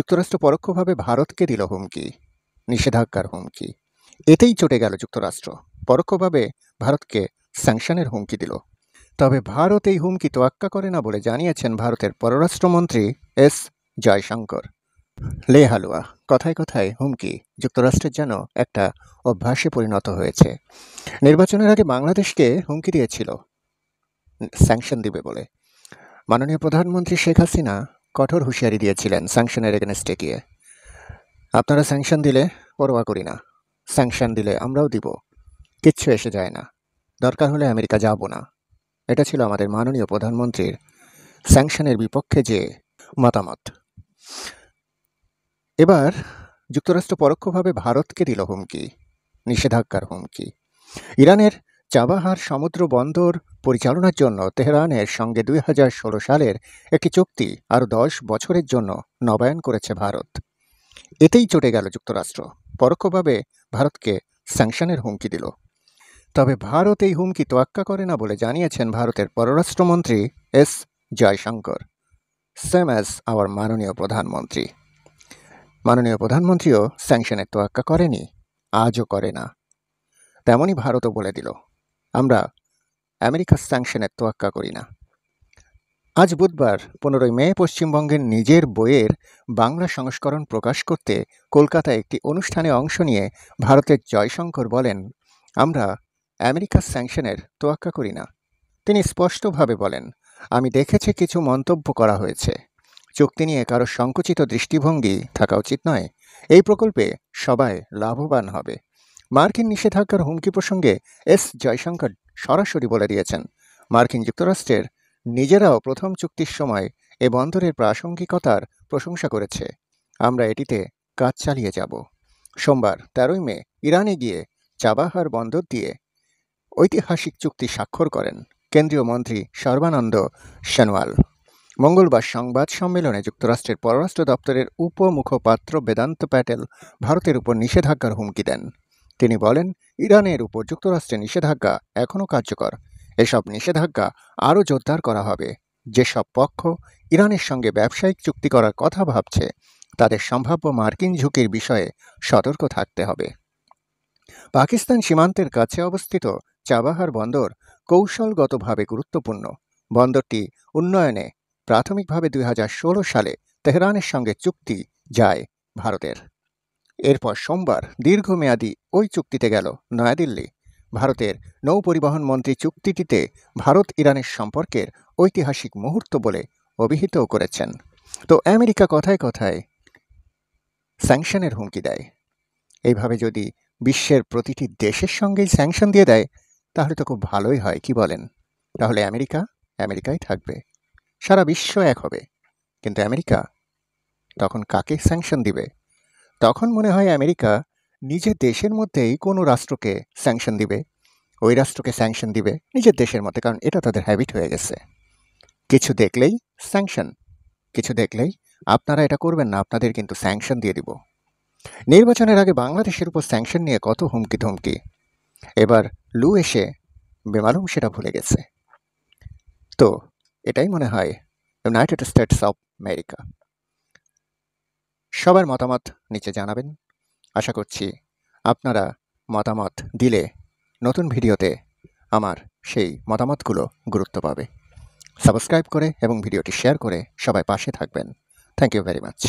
যুক্তরাষ্ট্র পরোক্ষভাবে ভারতকে দিল হুমকি নিষেধাজ্ঞার হুমকি এতেই চটে গেল যুক্তরাষ্ট্র পরোক্ষভাবে ভারতকে স্যাংশনের হুমকি দিল তবে ভারত এই হুমকি তোয়াক্কা করে না বলে জানিয়েছেন ভারতের পররাষ্ট্রমন্ত্রী এস জয়শঙ্কর লে হালুয়া কথায় কথায় হুমকি যুক্তরাষ্ট্রের যেন একটা অভ্যাসে পরিণত হয়েছে নির্বাচনের আগে বাংলাদেশকে হুমকি দিয়েছিল স্যাংশন দিবে বলে মাননীয় প্রধানমন্ত্রী শেখ হাসিনা কঠোর হুঁশিয়ারি দিয়েছিলেন স্যাংশনের এগেনস্টে গিয়ে আপনারা স্যাংশন দিলে পরোয়া করি না স্যাংশন দিলে আমরাও দিব কিচ্ছু এসে যায় না দরকার হলে আমেরিকা যাব না এটা ছিল আমাদের মাননীয় প্রধানমন্ত্রীর স্যাংশনের বিপক্ষে যে মতামত এবার যুক্তরাষ্ট্র পরোক্ষভাবে ভারতকে দিল হুমকি নিষেধাজ্ঞার হুমকি ইরানের চাবাহার সমুদ্র বন্দর পরিচালনার জন্য তেহরানের সঙ্গে দুই সালের একটি চুক্তি আরও দশ বছরের জন্য নবায়ন করেছে ভারত এতেই চটে গেল যুক্তরাষ্ট্র পরোক্ষভাবে ভারতকে স্যাংশনের হুমকি দিল তবে ভারত এই হুমকি তোয়াক্কা করে না বলে জানিয়েছেন ভারতের পররাষ্ট্রমন্ত্রী S Jaishankar same as our মাননীয় প্রধানমন্ত্রী মাননীয় প্রধানমন্ত্রীও স্যাংশনের তোয়াক্কা করেনি আজও করে না তেমনই ভারতও বলে দিল আমরা আমেরিকার স্যাংশনের তোয়াক্কা করি না আজ বুধবার পনেরোই মে পশ্চিমবঙ্গের নিজের বইয়ের বাংলা সংস্করণ প্রকাশ করতে কলকাতায় একটি অনুষ্ঠানে অংশ নিয়ে ভারতের জয়শঙ্কর বলেন আমরা আমেরিকার স্যাংশনের তোয়াক্কা করি না তিনি স্পষ্টভাবে বলেন আমি দেখেছি কিছু মন্তব্য করা হয়েছে চুক্তি নিয়ে কারো সংকুচিত দৃষ্টিভঙ্গি থাকা উচিত নয় এই প্রকল্পে সবাই লাভবান হবে মার্কিন নিষেধাজ্ঞার হুমকি প্রসঙ্গে এস জয়শঙ্কর সরাসরি বলে দিয়েছেন মার্কিন যুক্তরাষ্ট্রের নিজেরাও প্রথম চুক্তির সময় এ বন্দরের প্রাসঙ্গিকতার প্রশংসা করেছে আমরা এটিতে কাজ চালিয়ে যাব সোমবার তেরোই মে ইরানে গিয়ে চাবাহার বন্দর দিয়ে ঐতিহাসিক চুক্তি স্বাক্ষর করেন কেন্দ্রীয় মন্ত্রী সর্বানন্দ সোনোয়াল মঙ্গলবার সংবাদ সম্মেলনে যুক্তরাষ্ট্রের পররাষ্ট্র দপ্তরের উপমুখপাত্র বেদান্ত প্যাটেল ভারতের উপর নিষেধাজ্ঞার হুমকি দেন তিনি বলেন ইরানের উপর যুক্তরাষ্ট্রের নিষেধাজ্ঞা এখনও কার্যকর এসব নিষেধাজ্ঞা আরও জোরদার করা হবে যেসব পক্ষ ইরানের সঙ্গে ব্যবসায়িক চুক্তি করার কথা ভাবছে তাদের সম্ভাব্য মার্কিন ঝুঁকির বিষয়ে সতর্ক থাকতে হবে পাকিস্তান সীমান্তের কাছে অবস্থিত চাবাহার বন্দর কৌশলগতভাবে গুরুত্বপূর্ণ বন্দরটি উন্নয়নে প্রাথমিকভাবে দুই সালে তেহরানের সঙ্গে চুক্তি যায় ভারতের এরপর সোমবার দীর্ঘমেয়াদী ওই চুক্তিতে গেল নয়াদিল্লি ভারতের নৌ পরিবহন মন্ত্রী চুক্তিটিতে ভারত ইরানের সম্পর্কের ঐতিহাসিক মুহূর্ত বলে অভিহিতও করেছেন তো আমেরিকা কথায় কথায় স্যাংশনের হুমকি দেয় এইভাবে যদি বিশ্বের প্রতিটি দেশের সঙ্গেই স্যাংশন দিয়ে দেয় তাহলে তো খুব ভালোই হয় কি বলেন তাহলে আমেরিকা আমেরিকায় থাকবে সারা বিশ্ব এক হবে কিন্তু আমেরিকা তখন কাকে স্যাংশন দিবে তখন মনে হয় আমেরিকা নিজের দেশের মধ্যেই কোনো রাষ্ট্রকে স্যাংশন দিবে ওই রাষ্ট্রকে স্যাংশন দিবে নিজের দেশের মধ্যে কারণ এটা তাদের হ্যাবিট হয়ে গেছে কিছু দেখলেই স্যাংশন কিছু দেখলেই আপনারা এটা করবেন না আপনাদের কিন্তু স্যাংশন দিয়ে দিব নির্বাচনের আগে বাংলাদেশের উপর স্যাংশন নিয়ে কত হুমকি ধুমকি এবার লু এসে বেমালুম সেটা ভুলে গেছে তো এটাই মনে হয় ইউনাইটেড স্টেটস অফ আমেরিকা সবার মতামত নিচে জানাবেন আশা করছি আপনারা মতামত দিলে নতুন ভিডিওতে আমার সেই মতামতগুলো গুরুত্ব পাবে সাবস্ক্রাইব করে এবং ভিডিওটি শেয়ার করে সবাই পাশে থাকবেন থ্যাংক ইউ ভেরি মাচ